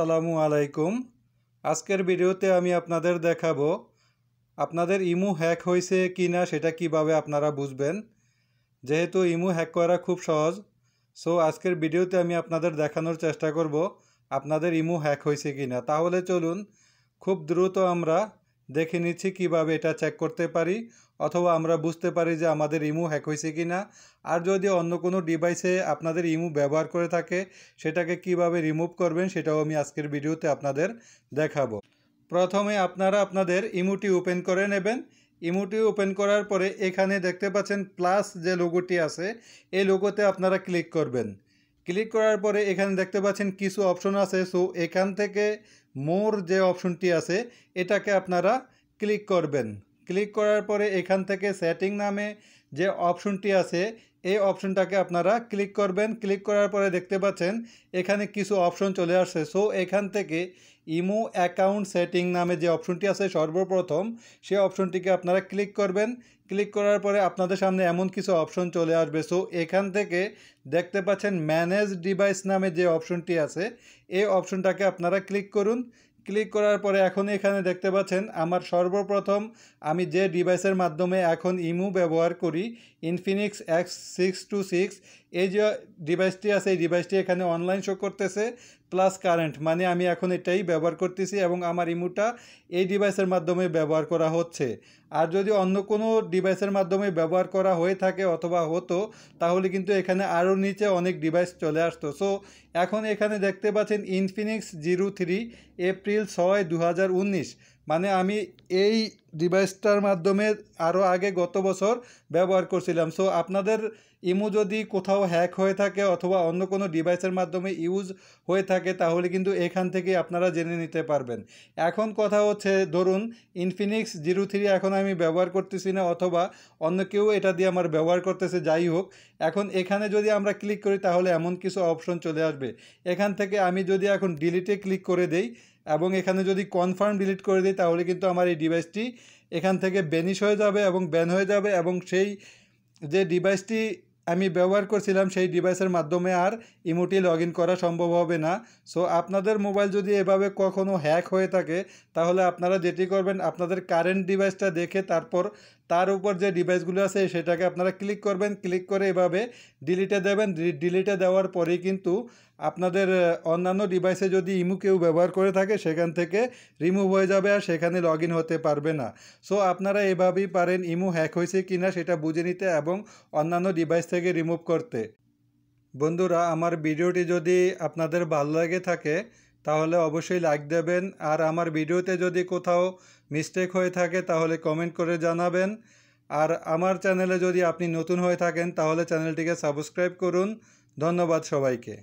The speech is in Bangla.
আসসালামু আলাইকুম আজকের ভিডিওতে আমি আপনাদের দেখাবো আপনাদের ইমু হ্যাক হয়েছে কি না সেটা কিভাবে আপনারা বুঝবেন যেহেতু ইমু হ্যাক করা খুব সহজ সো আজকের ভিডিওতে আমি আপনাদের দেখানোর চেষ্টা করব আপনাদের ইমু হ্যাক হয়েছে কি না তাহলে চলুন খুব দ্রুত আমরা দেখে নিচ্ছি কিভাবে এটা চেক করতে পারি অথবা আমরা বুঝতে পারি যে আমাদের ইমু হ্যাক হয়েছে কি না আর যদি অন্য কোনো ডিভাইসে আপনাদের ইমু ব্যবহার করে থাকে সেটাকে কিভাবে রিমুভ করবেন সেটাও আমি আজকের ভিডিওতে আপনাদের দেখাবো প্রথমে আপনারা আপনাদের ইমুটি ওপেন করে নেবেন ইমুটি ওপেন করার পরে এখানে দেখতে পাচ্ছেন প্লাস যে লোগোটি আছে এই লোগোতে আপনারা ক্লিক করবেন ক্লিক করার পরে এখানে দেখতে পাচ্ছেন কিছু অপশন আছে সো এখান থেকে মোর যে অপশনটি আছে এটাকে আপনারা ক্লিক করবেন ক্লিক করার পরে এখান থেকে সেটিং নামে যে অপশনটি আছে এই অপশনটাকে আপনারা ক্লিক করবেন ক্লিক করার পরে দেখতে পাচ্ছেন এখানে কিছু অপশন চলে আসছে সো এখান থেকে ইমো অ্যাকাউন্ট সেটিং নামে যে অপশনটি আছে সর্বপ্রথম সে অপশনটিকে আপনারা ক্লিক করবেন ক্লিক করার পরে আপনাদের সামনে এমন কিছু অপশন চলে আসবে সো এখান থেকে দেখতে পাচ্ছেন ম্যানেজ ডিভাইস নামে যে অপশনটি আছে এই অপশনটাকে আপনারা ক্লিক করুন ক্লিক করার পরে এখন এখানে দেখতে পাচ্ছেন আমার সর্বপ্রথম আমি যে ডিভাইসের মাধ্যমে এখন ইমু ব্যবহার করি Infinix X six two six এই যে ডিভাইসটি আছে এই ডিভাইসটি এখানে অনলাইন শো করতেছে প্লাস কারেন্ট মানে আমি এখন এটাই ব্যবহার করতেছি এবং আমার ইমোটা এই ডিভাইসের মাধ্যমে ব্যবহার করা হচ্ছে আর যদি অন্য কোনো ডিভাইসের মাধ্যমে ব্যবহার করা হয়ে থাকে অথবা হতো তাহলে কিন্তু এখানে আরও নিচে অনেক ডিভাইস চলে আসতো সো এখন এখানে দেখতে পাচ্ছেন ইনফিনিক্স জিরো থ্রি এপ্রিল ছয় দু মানে আমি এই ডিভাইসটার মাধ্যমে আরও আগে গত বছর ব্যবহার করছিলাম সো আপনাদের ইমো যদি কোথাও হ্যাক হয়ে থাকে অথবা অন্য কোনো ডিভাইসের মাধ্যমে ইউজ হয়ে থাকে তাহলে কিন্তু এখান থেকে আপনারা জেনে নিতে পারবেন এখন কথা হচ্ছে ধরুন ইনফিনিক্স জিরো থ্রি এখন আমি ব্যবহার করতেছি না অথবা অন্য কেউ এটা দিয়ে আমার ব্যবহার করতেছে যাই হোক এখন এখানে যদি আমরা ক্লিক করি তাহলে এমন কিছু অপশন চলে আসবে এখান থেকে আমি যদি এখন ডিলিটে ক্লিক করে দেই এবং এখানে যদি কনফার্ম ডিলিট করে দিই তাহলে কিন্তু আমার এই ডিভাইসটি এখান থেকে বেনিশ হয়ে যাবে এবং ব্যান হয়ে যাবে এবং সেই যে ডিভাইসটি আমি ব্যবহার করছিলাম সেই ডিভাইসের মাধ্যমে আর ইমোটি লগ করা সম্ভব হবে না সো আপনাদের মোবাইল যদি এভাবে কখনও হ্যাক হয়ে থাকে তাহলে আপনারা যেটি করবেন আপনাদের কারেন্ট ডিভাইসটা দেখে তারপর তার উপর যে ডিভাইসগুলো আছে সেটাকে আপনারা ক্লিক করবেন ক্লিক করে এভাবে ডিলিটে দেবেন ডিলিটে দেওয়ার পরেই কিন্তু আপনাদের অন্যান্য ডিভাইসে যদি ইমু কেউ ব্যবহার করে থাকে সেখান থেকে রিমুভ হয়ে যাবে আর সেখানে লগ হতে পারবে না সো আপনারা এভাবেই পারেন ইমু হ্যাক হয়েছে কি না সেটা বুঝে নিতে এবং অন্যান্য ডিভাইস থেকে রিমুভ করতে বন্ধুরা আমার ভিডিওটি যদি আপনাদের ভালো লাগে থাকে তাহলে অবশ্যই লাইক দেবেন আর আমার ভিডিওতে যদি কোথাও মিস্টেক হয়ে থাকে তাহলে কমেন্ট করে জানাবেন আর আমার চ্যানেলে যদি আপনি নতুন হয়ে থাকেন তাহলে চ্যানেলটিকে সাবস্ক্রাইব করুন ধন্যবাদ সবাইকে